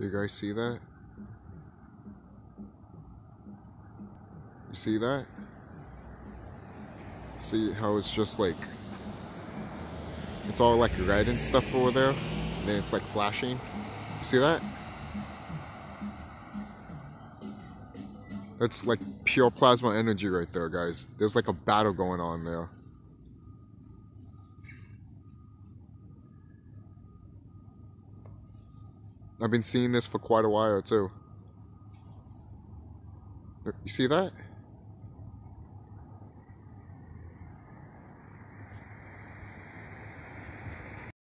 You guys see that? You see that? See how it's just like, it's all like red and stuff over there. And then it's like flashing. You see that? That's like pure plasma energy right there, guys. There's like a battle going on there. I've been seeing this for quite a while too. You see that?